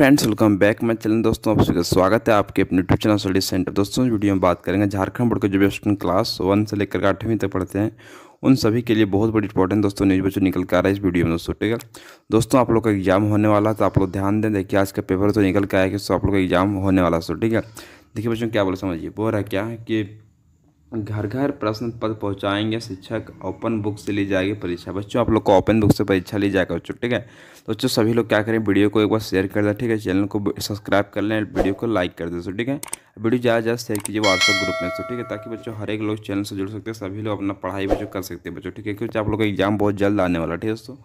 friends welcome back मैं channel दोस्तों आप सभी का स्वागत है आपके अपने यूट्यूब चैनल स्टडी सेंटर दोस्तों वीडियो में बात करेंगे झारखंड बोर्ड के जो भी स्टूडेंट क्लास वन से लेकर आठवीं तक पढ़ते हैं उन सभी के लिए बहुत बड़ी इंपॉर्टेंट दोस्तों न्यूज़ बच्चों निकल कर आ रहा है इस वीडियो में दोस्तों ठीक है दोस्तों आप लोग का एग्जाम होने वाला तो आप लोग ध्यान दें देखिए आज का पेपर तो निकल कर आया कि आप लोग का एग्जाम होने वाला सो ठीक है देखिए बच्चों क्या बोले समझिए बोल रहा क्या है कि घर घर प्रश्न पत्र पहुँचाएंगे शिक्षक ओपन बुक से ली जाएगी परीक्षा बच्चों आप लोग को ओपन बुक से परीक्षा ली जाएगा बच्चों ठीक है तो बच्चों सभी लोग क्या करें वीडियो को एक बार शेयर कर दें ठीक है चैनल को सब्सक्राइब कर लें वीडियो को लाइक कर दें ठीक है वीडियो ज़्यादा ज़्यादा शेयर कीजिए व्हाट्सअप ग्रुप में तो ठीक है ताकि बच्चों हर एक लोग चैनल से जुड़ सकते हैं सभी लोग अपना पढ़ाई बच्चों कर सकते हैं बच्चों ठीक है क्योंकि आप लोग का एग्जाम बहुत जल्द आने वाला ठीक है दोस्तों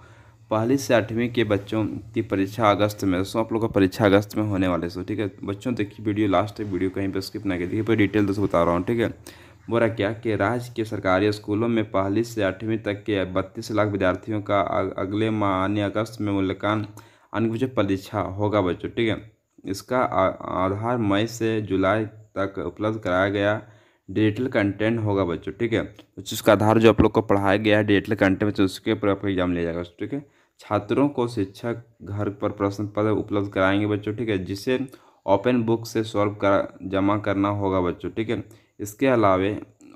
पहली से आठवीं के बच्चों की परीक्षा अगस्त में दोस्तों आप लोग का परीक्षा अगस्त में होने वाले सो ठीक है बच्चों देखिए वीडियो लास्ट वीडियो कहीं पर स्किप ना देखिए पर डिटेल दोस्तों बता रहा हूँ ठीक है बोला क्या कि राज्य के सरकारी स्कूलों में पहली से आठवीं तक के बत्तीस लाख विद्यार्थियों का अगले माह यानी अगस्त में मूल्यांकन अनुसूचित परीक्षा होगा बच्चों ठीक है इसका आधार मई से जुलाई तक उपलब्ध कराया गया डिजिटल कंटेंट होगा बच्चों ठीक है उसका तो आधार जो आप लोग को पढ़ाया गया है डिजिटल कंटेंट बच्चों तो उसके ऊपर आपका एग्जाम लिया जाएगा ठीक है छात्रों को शिक्षक घर पर प्रश्न पत्र उपलब्ध कराएंगे बच्चों ठीक है जिसे ओपन बुक से सॉल्व करा जमा करना होगा बच्चों ठीक है इसके अलावे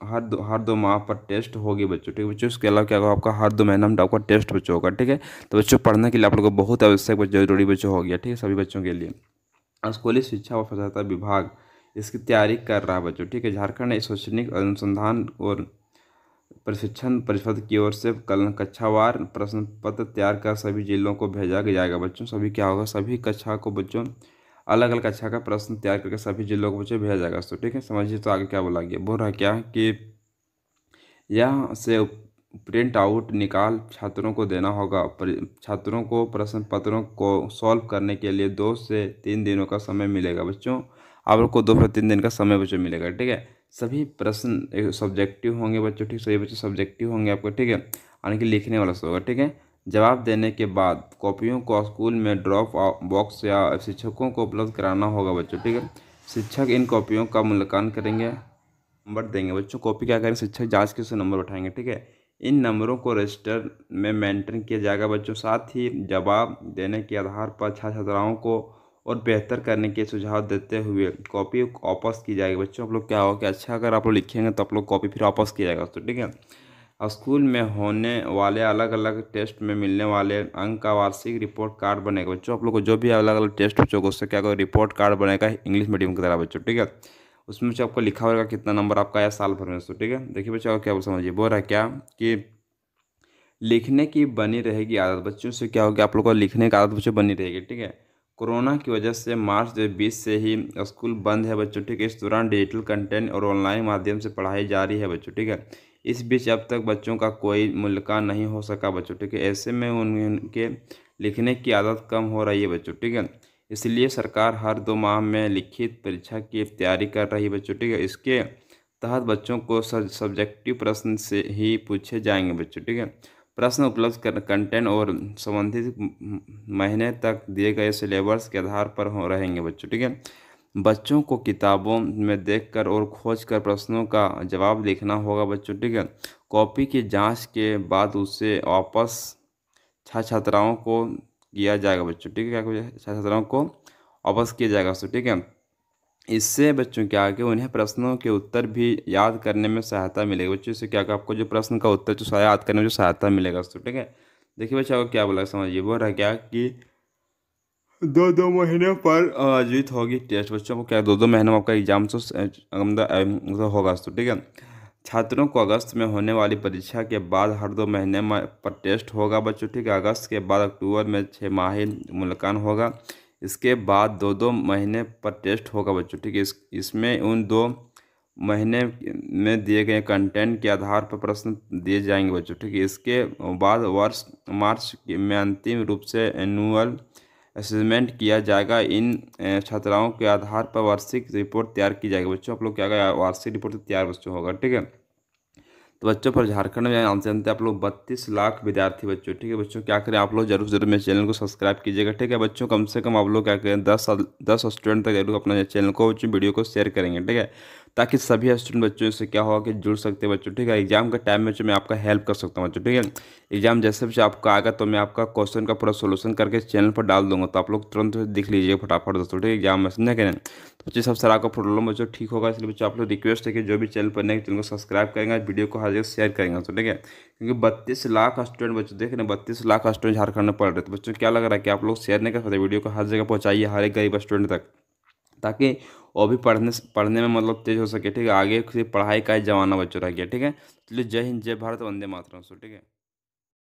हर दो हर दो माह पर टेस्ट होगी बच्चों ठीक है बच्चों इसके अलावा क्या होगा आपका हर दो महीना में आपका टेस्ट बच्चों होगा ठीक है तो बच्चों पढ़ने के लिए आप लोगों को बहुत आवश्यक जरूरी बच्चों हो गया ठीक है सभी बच्चों के लिए स्कूली शिक्षा और सहायता विभाग इसकी तैयारी कर रहा है बच्चों ठीक है झारखंड शैक्षणिक अनुसंधान और प्रशिक्षण परिषद की ओर से कल कक्षावार प्रश्न पत्र तैयार कर सभी जिलों को भेजा जाएगा बच्चों सभी क्या होगा सभी कक्षा को बच्चों अलग अलग कक्षा का प्रश्न तैयार करके सभी जिलों को पूछे भेजा जाएगा तो ठीक है समझिए तो आगे क्या बोला गया बोल रहा क्या कि यह से प्रिंट आउट निकाल छात्रों को देना होगा छात्रों को प्रश्न पत्रों को सॉल्व करने के लिए दो से तीन दिनों का समय मिलेगा बच्चों आप लोग को दो से तीन दिन का समय बच्चों मिलेगा ठीक है सभी प्रश्न सब्जेक्टिव होंगे बच्चों ठीक सभी बच्चे सब्जेक्टिव होंगे आपको ठीक है यानी कि लिखने वाला होगा ठीक है जवाब देने के बाद कॉपियों को स्कूल में ड्रॉप बॉक्स या शिक्षकों को उपलब्ध कराना होगा बच्चों ठीक है शिक्षक इन कॉपियों का मूल्यांकन करेंगे नंबर देंगे बच्चों कॉपी क्या करेंगे शिक्षक जांच के उसे नंबर उठाएंगे ठीक है इन नंबरों को रजिस्टर में मेंटेन किया जाएगा बच्चों साथ ही जवाब देने के आधार पर छात्र छात्राओं को और बेहतर करने के सुझाव देते हुए कॉपी वापस की जाएगी बच्चों आप लोग क्या हो कि अच्छा अगर आप लोग लिखेंगे तो आप लोग कॉपी फिर वापस किया जाएगा तो ठीक है स्कूल में होने वाले अलग अलग टेस्ट में मिलने वाले अंक का वार्षिक रिपोर्ट कार्ड बनेगा बच्चों आप लोग को जो भी अलग अलग टेस्ट बच्चों को उससे क्या करो रिपोर्ट कार्ड बनेगा इंग्लिश मीडियम की तरह बच्चों ठीक है उसमें बच्चों आपको लिखा होगा कितना नंबर आपका आया साल भर में ठीक है देखिए बच्चों क्या समझिए बोल रहा है क्या कि लिखने की बनी रहेगी आदत बच्चों से क्या होगी आप लोग को लिखने की आदत बच्चों बनी रहेगी ठीक है कोरोना की वजह से मार्च दो बीस से ही स्कूल बंद है बच्चों ठीक है इस दौरान डिजिटल कंटेंट और ऑनलाइन माध्यम से पढ़ाई जारी है बच्चों ठीक है इस बीच अब तक बच्चों का कोई मुल्का नहीं हो सका बच्चों ठीक है ऐसे में उनके लिखने की आदत कम हो रही है बच्चों ठीक है इसलिए सरकार हर दो माह में लिखित परीक्षा की तैयारी कर रही है बच्चों ठीक है इसके तहत बच्चों को सब्जेक्टिव प्रश्न से ही पूछे जाएंगे बच्चों ठीक है प्रश्न उपलब्ध कर कंटेंट और संबंधित महीने तक दिए गए सिलेबस के आधार पर हो रहेंगे बच्चों ठीक है बच्चों को किताबों में देखकर और खोज कर प्रश्नों का जवाब लिखना होगा बच्चों ठीक है कॉपी की जांच के बाद उसे वापस छात्र छात्राओं को किया जाएगा बच्चों ठीक है क्या छात्र छात्राओं को वापस किया जाएगा उसको ठीक है इससे बच्चों क्या आगे उन्हें प्रश्नों के उत्तर भी याद करने में सहायता मिलेगी बच्चों इससे क्या आपको जो प्रश्न का उत्तर जो याद करने में जो सहायता मिलेगा उसको ठीक है देखिए बच्चा को क्या बोला समझिए बोल रहा क्या कि दो दो महीने पर आयोजित होगी टेस्ट बच्चों को क्या दो दो महीने में आपका एग्जाम तो होगा तो ठीक है छात्रों को अगस्त में होने वाली परीक्षा के बाद हर दो महीने में पर टेस्ट होगा बच्चों ठीक है अगस्त के बाद अक्टूबर में छः माह मुलाकान होगा इसके बाद दो दो महीने पर टेस्ट होगा बच्चों ठीक है इस इसमें उन दो महीने में दिए गए कंटेंट के आधार पर प्रश्न दिए जाएंगे बच्चों ठीक है इसके बाद वर्ष मार्च में अंतिम रूप से एनुअल असेसमेंट किया जाएगा इन छात्राओं के आधार पर वार्षिक रिपोर्ट तैयार की जाएगी बच्चों आप लोग क्या वार्षिक रिपोर्ट तैयार बच्चों होगा ठीक है तो बच्चों पर झारखंड में आंसर जानते हैं आप लोग बत्तीस लाख विद्यार्थी बच्चों ठीक है बच्चों क्या करें आप लोग जरूर जरूर मेरे चैनल को सब्सक्राइब कीजिएगा ठीक है बच्चों कम से कम आप लोग क्या करें दस दस स्टूडेंट तक जरूर अपना चैनल को बच्चों वीडियो को शेयर करेंगे ठीक है ताकि सभी स्टूडेंट बच्चों से क्या होगा कि जुड़ सकते हैं बच्चों ठीक है एग्जाम का टाइम में मैं आपका हेल्प कर सकता हूँ बच्चों ठीक है एग्जाम जैसे भी आपका आएगा तो मैं आपका क्वेश्चन का पूरा सोल्यूशन करके चैनल पर डाल दूंगा तो आप लोग तुरंत देख लीजिए फटाफट दोस्तों ठीक है एग्जाम में समझा करें तो बच्चे सब सर आपका प्रॉब्लम बच्चों ठीक होगा इसलिए बच्चों आप लोग रिक्वेस्ट है कि जो भी चैनल पर नहीं चैनल को सब्सक्राइब करेंगे वीडियो को हर जगह शेयर करेंगे तो ठीक है क्योंकि बत्तीस लाख स्टूडेंट बच्चों देख रहे हैं बत्तीस लाख स्टूडेंट झारखंड में पढ़ रहे तो बच्चों क्या लग रहा है कि आप लोग शेयर नहीं कर सकते वीडियो को हर जगह पहुँचाइए हर एक गरीब स्टूडेंट तक ताकि वो भी पढ़ने पढ़ने में मतलब तेज़ हो सके ठीक है आगे पढ़ाई का ही जमाना बच्चों रह गया ठीक है चलिए जय हिंद जय भारत वंदे मातरम सो ठीक है